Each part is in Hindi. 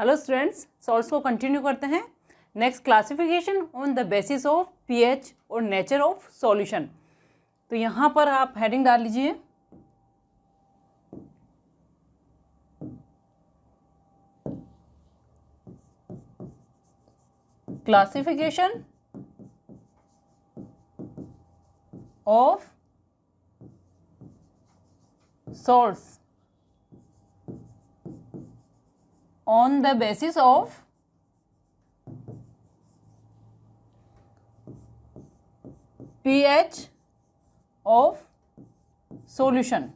हेलो स्टूडेंट्स सॉल्व को कंटिन्यू करते हैं next classification on the basis of pH और नेचर ऑफ सॉल्यूशन तो यहां पर आप हेडिंग डाल लीजिए classification of salts on the basis of pH of solution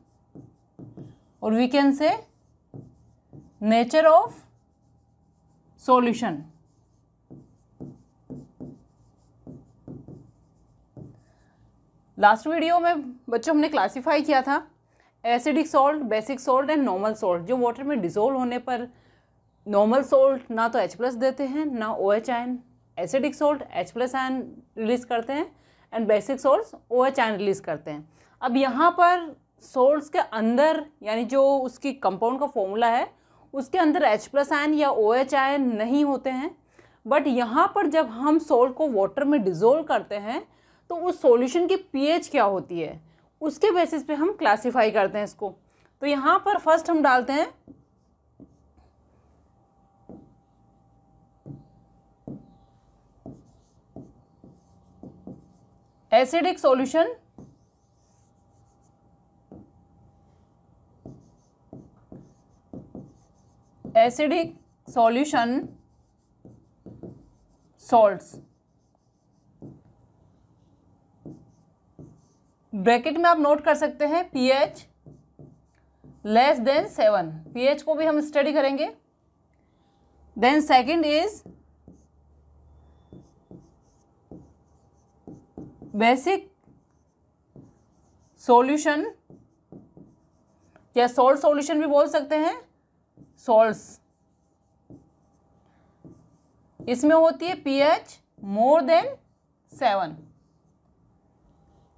or we can say nature of solution last video में बच्चों हमने क्लासिफाई किया था acidic salt basic salt and normal salt जो वाटर में डिजोल्व होने पर नॉर्मल सोल्ट ना तो एच प्लस देते हैं ना O H ion acidic salt H plus ion release करते हैं and basic salt O H ion release करते हैं अब यहाँ पर सोल्ट के अंदर यानी जो उसकी कंपाउंड का फॉर्मूला है उसके अंदर एच प्लस आयन या ओ एच आयन नहीं होते हैं बट यहाँ पर जब हम सोल्ट को वाटर में डिज़ोल्व करते हैं तो उस सोल्यूशन की एच क्या होती है उसके बेसिस पे हम क्लासीफाई करते हैं इसको तो यहाँ पर फर्स्ट हम डालते हैं acidic solution acidic solution salts bracket में आप नोट कर सकते हैं pH less than seven pH को भी हम स्टडी करेंगे then second is basic solution या सॉल्ट सॉल्यूशन भी बोल सकते हैं सॉल्ट्स इसमें होती है pH more than seven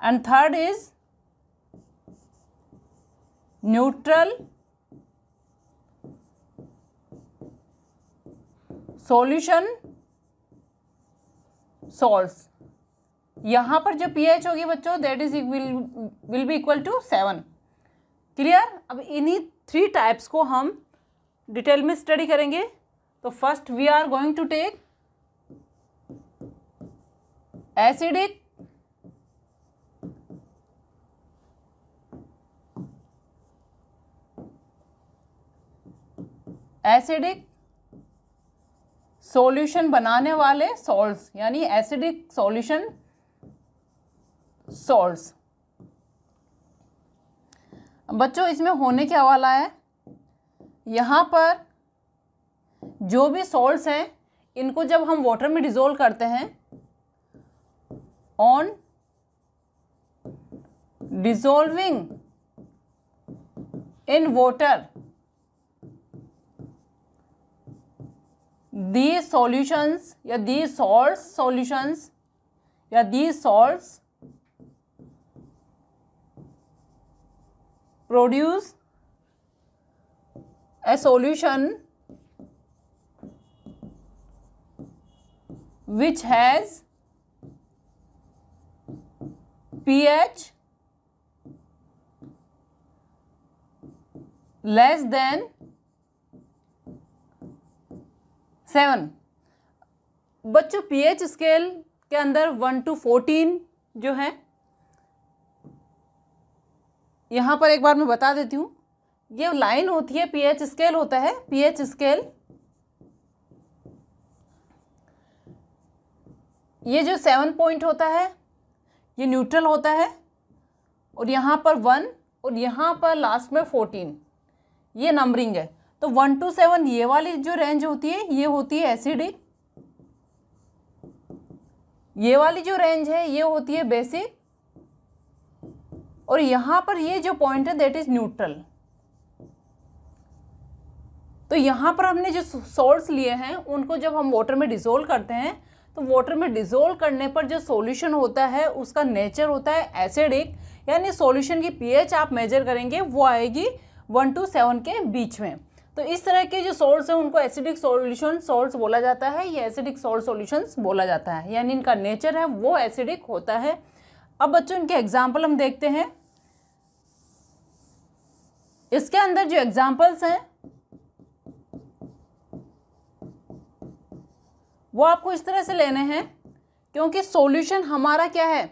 and third is neutral solution salts यहाँ पर जो एच होगी बच्चों that is will will be equal to seven clear अब इन्हीं थ्री टाइप्स को हम डिटेल में स्टडी करेंगे तो first we are going to take acidic acidic solution बनाने वाले सॉल्ट्स यानी एसिडिक सॉल्यूशन सॉल्ट बच्चों इसमें होने क्या वाला है यहाँ पर जो भी सॉल्ट्स हैं इनको जब हम वाटर में डिजोल्व करते हैं on dissolving in water the solutions या दी सॉल्ट सॉल्यूशंस या the salt produce a solution which has pH less than 7 बच्चों पीएच स्केल के अंदर 1 टू 14 जो है यहाँ पर एक बार मैं बता देती हूँ ये लाइन होती है पीएच स्केल होता है पीएच स्केल ये जो सेवन पॉइंट होता है ये न्यूट्रल होता है और यहाँ पर वन और यहाँ पर लास्ट में फोर्टीन ये नंबरिंग है तो वन टू सेवन ये वाली जो रेंज होती है ये होती है एसिडिक ये वाली जो रेंज है ये होती है बेसिक और यहां पर ये जो पॉइंट है दैट इज़ न्यूट्रल तो यहां पर हमने जो सॉल्ट्स लिए हैं उनको जब हम वाटर में डिज़ोल्व करते हैं तो वाटर में डिज़ोल्व करने पर जो सॉल्यूशन होता है उसका नेचर होता है एसिडिक यानी सॉल्यूशन की पीएच आप मेजर करेंगे वो आएगी वन टू सेवन के बीच में तो इस तरह के जो सॉल्ट्स हैं उनको एसिडिक सॉल्यूशन सॉल्ट्स बोला जाता है या एसिडिक सॉल्ट सोल्यूशन बोला जाता है यानी इनका नेचर है वो एसिडिक होता है अब बच्चों इनके एग्जाम्पल हम देखते हैं इसके अंदर जो एग्जाम्पल्स हैं वो आपको इस तरह से लेने हैं क्योंकि सॉल्यूशन हमारा क्या है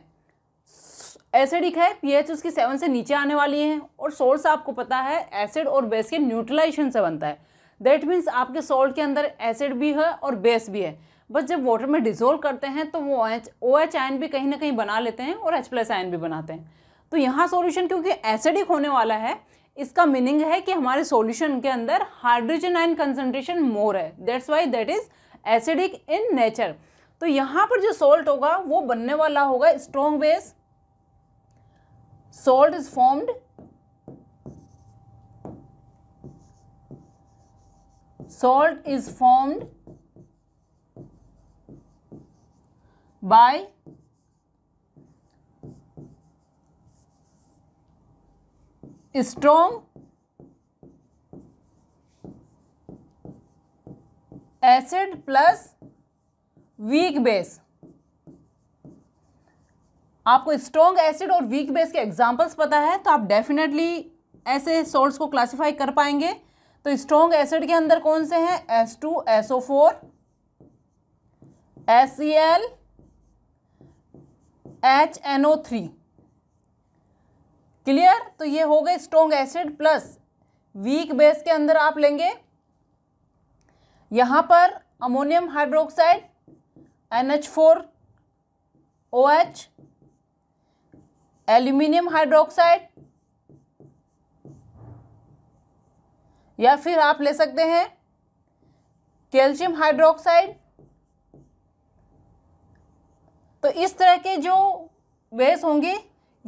एसिडिक है पीएच उसकी सेवन से नीचे आने वाली है और सोर्स आपको पता है एसिड और बेस के न्यूट्रलाइजेशन से बनता है दैट मीन्स आपके सोल्ट के अंदर एसिड भी है और बेस भी है बस जब वाटर में डिजोल्व करते हैं तो वो एच ओ एच आयन भी कहीं ना कहीं बना लेते हैं और एच प्लस आयन भी बनाते हैं तो यहाँ सॉल्यूशन क्योंकि एसिडिक होने वाला है इसका मीनिंग है कि हमारे सॉल्यूशन के अंदर हाइड्रोजन आयन कंसंट्रेशन मोर है that's why that is acidic in nature तो यहां पर जो सॉल्ट होगा वो बनने वाला होगा strong base salt is formed salt is formed by strong acid plus weak base आपको स्ट्रॉन्ग एसिड और वीक बेस के एग्जांपल्स पता है तो आप डेफिनेटली ऐसे सॉल्ट्स को क्लासिफाई कर पाएंगे तो स्ट्रॉन्ग एसिड के अंदर कौन से हैं S two S O four S C L H N O three clear तो ये हो गए strong acid plus weak base के अंदर आप लेंगे यहां पर ammonium hydroxide N H four O H aluminium hydroxide या फिर आप ले सकते हैं कैल्शियम हाइड्रोक्साइड तो इस तरह के जो बेस होंगी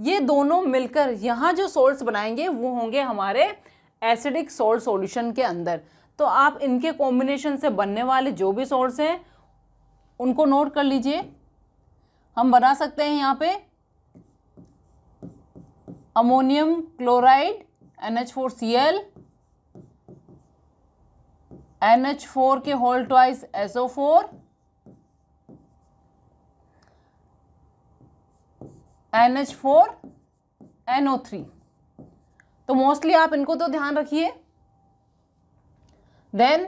ये दोनों मिलकर यहाँ जो सोल्ट बनाएंगे वो होंगे हमारे एसिडिक सोल्ट सोल्यूशन के अंदर तो आप इनके कॉम्बिनेशन से बनने वाले जो भी सोल्ट हैं उनको नोट कर लीजिए हम बना सकते हैं यहाँ पे ammonium chloride N H four C L N H four के whole twice S O four N H four N O three तो मोस्टली आप इनको तो ध्यान रखिए then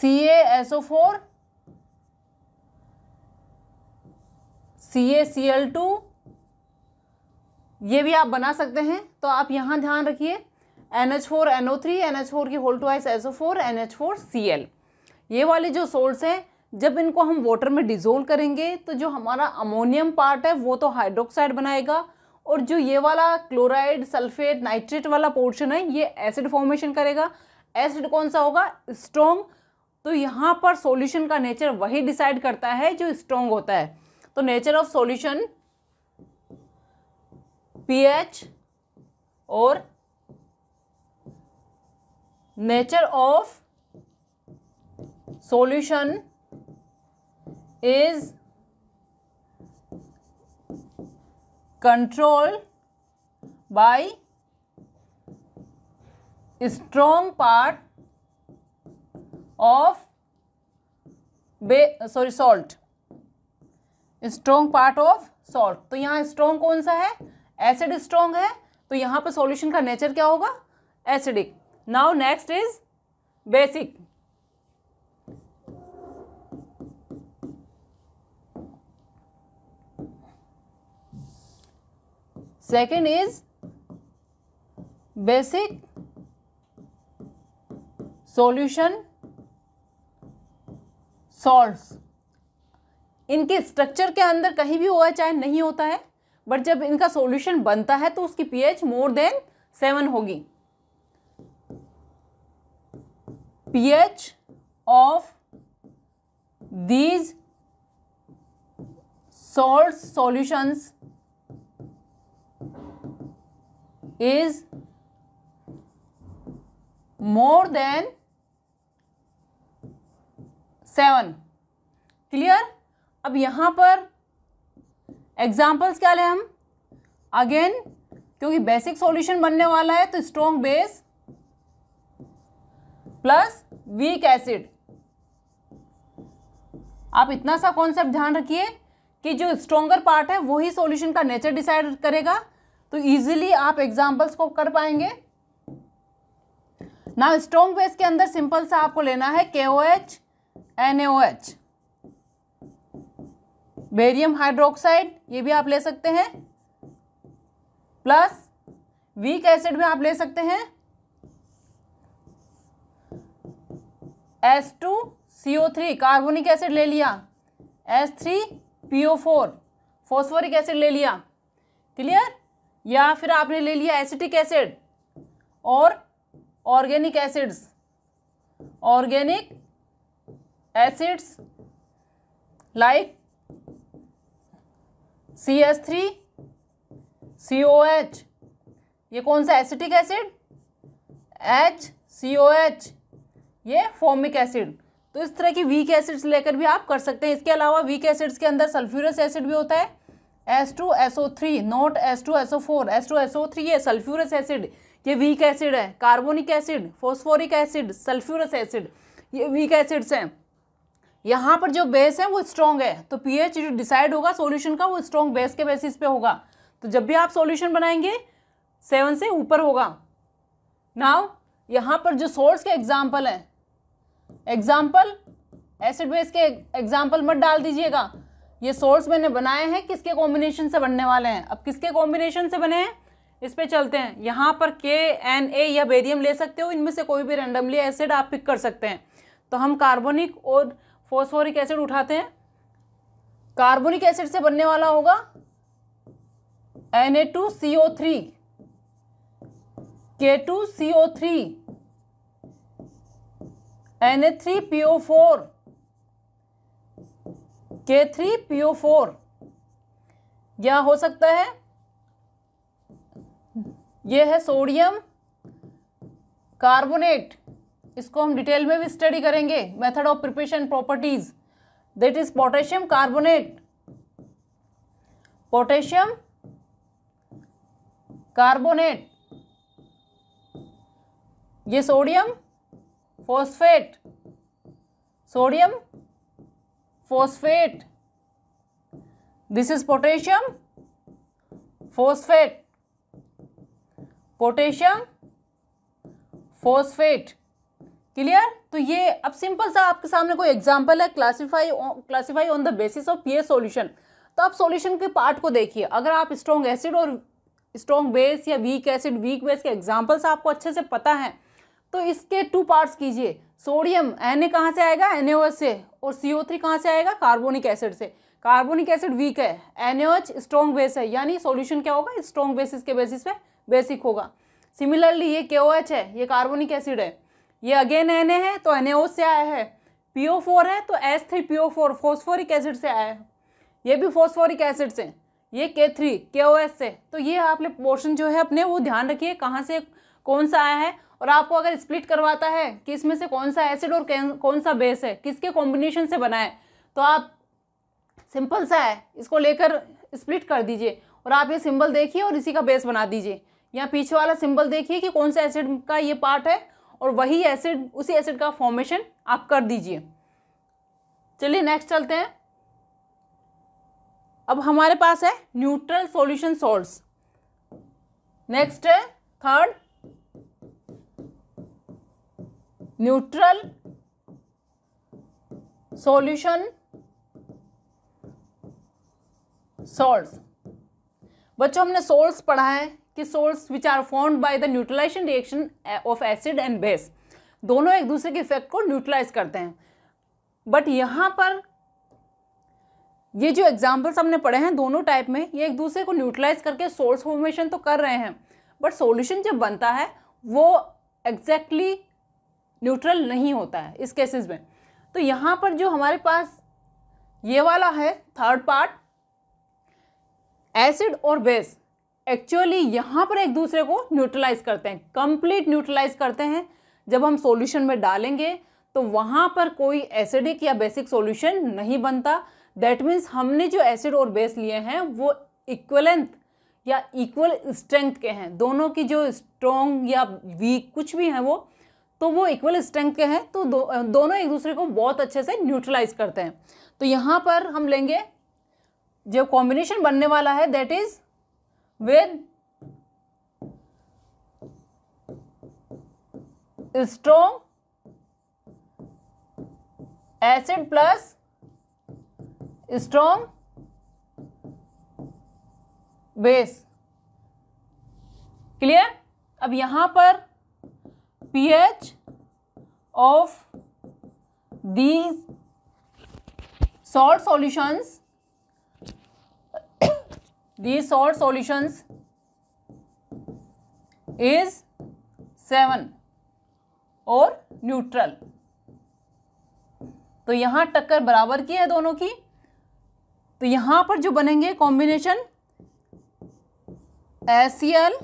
C S O four C A C L two ये भी आप बना सकते हैं तो आप यहां ध्यान रखिए N H four N O three N H four की whole twice S O four N H four C L ये वाले जो सोर्स हैं जब इनको हम वाटर में डिज़ोल्व करेंगे तो जो हमारा अमोनियम पार्ट है वो तो हाइड्रोक्साइड बनाएगा और जो ये वाला क्लोराइड सल्फेट नाइट्रेट वाला पोर्शन है ये एसिड फॉर्मेशन करेगा एसिड कौन सा होगा स्ट्रोंग तो यहाँ पर सॉल्यूशन का नेचर वही डिसाइड करता है जो स्ट्रॉन्ग होता है तो नेचर ऑफ सॉल्यूशन पीएच और nature of solution is controlled by strong part of sorry salt strong part of salt तो यहाँ स्ट्रोंग कौन सा है एसिड स्ट्रोंग है तो यहाँ पर सॉल्यूशन का नेचर क्या होगा acidic now next is basic second is basic solution salts इनके स्ट्रक्चर के अंदर कहीं भी होगा चाहे नहीं होता है बट जब इनका सॉल्यूशन बनता है तो उसकी पीएच मोर देन सेवन होगी pH of these salt solutions is more than seven clear अब यहां पर एग्जाम्पल्स क्या लें हम अगेन क्योंकि बेसिक सॉल्यूशन बनने वाला है तो strong base plus weak acid आप इतना सा कॉन्सेप्ट ध्यान रखिए कि जो स्ट्रोंगर पार्ट है वो ही सोल्यूशन का नेचर डिसाइड करेगा तो इजीली आप एग्जाम्पल्स को कर पाएंगे ना स्ट्रॉन्ग बेस के अंदर सिंपल सा आपको लेना है K O H N A O H barium hydroxide ये भी आप ले सकते हैं प्लस वीक एसिड में आप ले सकते हैं S two C O three carbonic acid ले लिया S three P O four phosphoric acid ले लिया क्लियर या फिर आपने ले लिया एसिटिक एसिड और organic acids organic acids like C S three C O H ये कौन सा acetic acid H C O H ये फॉर्मिक एसिड तो इस तरह की वीक एसिड्स लेकर भी आप कर सकते हैं इसके अलावा वीक एसिड्स के अंदर सल्फ्यूरस एसिड भी होता है S two S O three not S two S O four S two S O three है सल्फ्यूरस एसिड ये वीक एसिड है carbonic acid phosphoric acid sulphurous acid ये वीक एसिड्स हैं यहाँ पर जो बेस है वो स्ट्रॉन्ग है तो पीएच जो डिसाइड होगा सॉल्यूशन का वो स्ट्रॉन्ग बेस के बेसिस पे होगा तो जब भी आप सॉल्यूशन बनाएंगे सेवन से ऊपर होगा नाव यहाँ पर जो सोर्स के एग्जाम्पल हैं एग्जाम्पल एसिड बेस के एग्जाम्पल मत डाल दीजिएगा ये सोर्स मैंने बनाए हैं किसके कॉम्बिनेशन से बनने वाले हैं अब किसके कॉम्बिनेशन से बने हैं इस पर चलते हैं यहाँ पर के एन ए या बेरियम ले सकते हो इनमें से कोई भी रेंडमली एसिड आप पिक कर सकते हैं तो हम कार्बोनिक और फोस्फोरिक एसिड उठाते हैं कार्बोनिक एसिड से बनने वाला होगा N A two C O three K two C O three N A three P O four K three P O four या हो सकता है यह है सोडियम कार्बोनेट इसको हम डिटेल में भी स्टडी करेंगे method of preparation properties that is potassium carbonate potassium carbonate ये sodium phosphate sodium phosphate this is potassium phosphate potassium phosphate clear तो ये अब सिंपल सा आपके सामने कोई एग्जांपल है classify classify on the basis of ये सॉल्यूशन तो आप सॉल्यूशन के पार्ट को देखिए अगर आप स्ट्रॉन्ग एसिड और स्ट्रॉन्ग बेस या वीक एसिड वीक बेस के एग्जांपल्स आपको अच्छे से पता है तो इसके टू पार्ट्स कीजिए सोडियम एन ए कहाँ से आएगा एन से और सी ओ थ्री कहाँ से आएगा कार्बोनिक एसिड से कार्बोनिक एसिड वीक है एन एच स्ट्रॉन्ग बेस है यानी सॉल्यूशन क्या होगा स्ट्रॉन्ग बेसिस के बेसिस पे बेसिक होगा सिमिलरली ये के है ये कार्बोनिक एसिड है ये अगेन एन है तो एन से आया है पी है तो S three P phosphoric acid से आया है ये भी फोस्फोरिक एसिड से ये के थ्री के से तो ये आपने पोर्शन जो है अपने वो ध्यान रखिए कहाँ से कौन सा आया है और आपको अगर स्प्लिट करवाता है कि इसमें से कौन सा एसिड और कौन सा बेस है किसके कॉम्बिनेशन से बना है तो आप सिंपल सा है इसको लेकर स्प्लिट कर दीजिए और आप ये सिंबल देखिए और इसी का बेस बना दीजिए या पीछे वाला सिंबल देखिए कि कौन सा एसिड का ये पार्ट है और वही एसिड उसी एसिड का फॉर्मेशन आप कर दीजिए चलिए नेक्स्ट चलते हैं अब हमारे पास है न्यूट्रल सॉल्यूशन सॉल्ट्स नेक्स्ट है थर्ड न्यूट्रल सॉल्यूशन सॉल्ट्स बच्चों हमने सोल्ट्स पढ़ा है कि salts which are formed by the neutralization reaction of acid and base दोनों एक दूसरे के इफेक्ट को न्यूट्रलाइज करते हैं बट यहां पर ये जो एग्जाम्पल्स हमने पढ़े हैं दोनों टाइप में ये एक दूसरे को न्यूट्रलाइज करके सोर्स फॉर्मेशन तो कर रहे हैं बट सॉल्यूशन जब बनता है वो एग्जैक्टली exactly न्यूट्रल नहीं होता है इस केसेस में तो यहाँ पर जो हमारे पास ये वाला है थर्ड पार्ट एसिड और बेस एक्चुअली यहाँ पर एक दूसरे को न्यूट्रलाइज करते हैं कंप्लीट न्यूट्रलाइज करते हैं जब हम सॉल्यूशन में डालेंगे तो वहाँ पर कोई एसिडिक या बेसिक सॉल्यूशन नहीं बनता दैट मीन्स हमने जो एसिड और बेस लिए हैं वो इक्वलेंथ या इक्वल स्ट्रेंथ के हैं दोनों की जो स्ट्रोंग या वीक कुछ भी हैं वो तो वो इक्वल स्ट्रेंथ के हैं तो दो, दोनों एक दूसरे को बहुत अच्छे से न्यूट्रलाइज करते हैं तो यहां पर हम लेंगे जो कॉम्बिनेशन बनने वाला है that is with strong acid plus strong base clear अब यहां पर pH of these salt solutions these salt solutions is 7 और न्यूट्रल तो यहां टक्कर बराबर की है दोनों की तो यहां पर जो बनेंगे combination A C L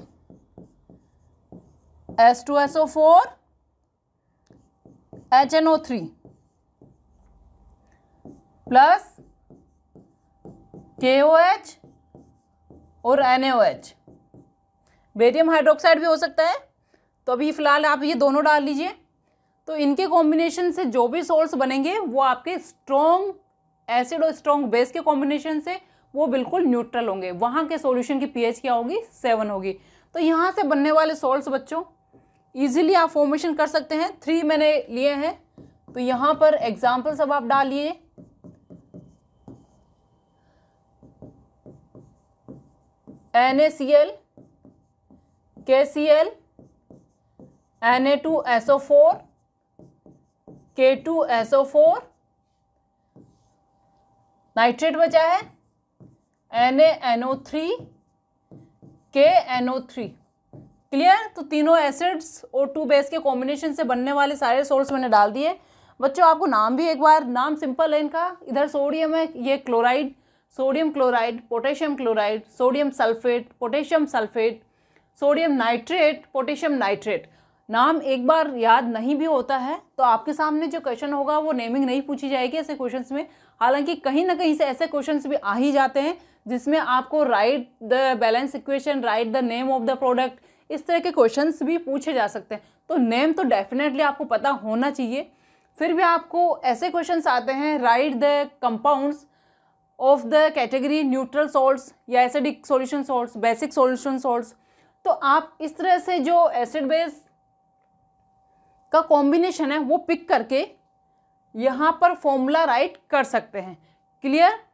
S two S O four H N O three plus K O H और N A O H barium hydroxide भी हो सकता है तो अभी फ़िलहाल आप ये दोनों डाल लीजिए तो इनके कॉम्बिनेशन से जो भी सोल्ट बनेंगे वो आपके स्ट्रॉन्ग एसिड और स्ट्रॉन्ग बेस के कॉम्बिनेशन से वो बिल्कुल न्यूट्रल होंगे वहाँ के सॉल्यूशन की पीएच क्या होगी सेवन होगी तो यहाँ से बनने वाले सोल्स बच्चों ईजिली आप फॉर्मेशन कर सकते हैं थ्री मैंने लिए हैं तो यहां पर एग्जाम्पल्स अब आप डालिए N A C L K C L N A two S O four K two S O four nitrate बचा है N A N O three K N O three clear तो तीनों एसिड्स और टू बेस के कॉम्बिनेशन से बनने वाले सारे सोर्स मैंने डाल दिए बच्चों आपको नाम भी एक बार नाम सिंपल है इनका इधर सोडियम है ये chloride sodium chloride potassium chloride sodium sulphate potassium sulphate sodium nitrate potassium nitrate नाम एक बार याद नहीं भी होता है तो आपके सामने जो क्वेश्चन होगा वो नेमिंग नहीं पूछी जाएगी ऐसे क्वेश्चंस में हालांकि कहीं ना कहीं से ऐसे क्वेश्चंस भी आ ही जाते हैं जिसमें आपको write the balance equation write the name of the product इस तरह के क्वेश्चंस भी पूछे जा सकते हैं तो नेम तो डेफिनेटली आपको पता होना चाहिए फिर भी आपको ऐसे क्वेश्चंस आते हैं write the compounds of the category neutral salts या acidic solution salts basic solution salts तो आप इस तरह से जो एसिड बेस का कॉम्बिनेशन है वो पिक करके यहाँ पर फॉर्मूला राइट कर सकते हैं क्लियर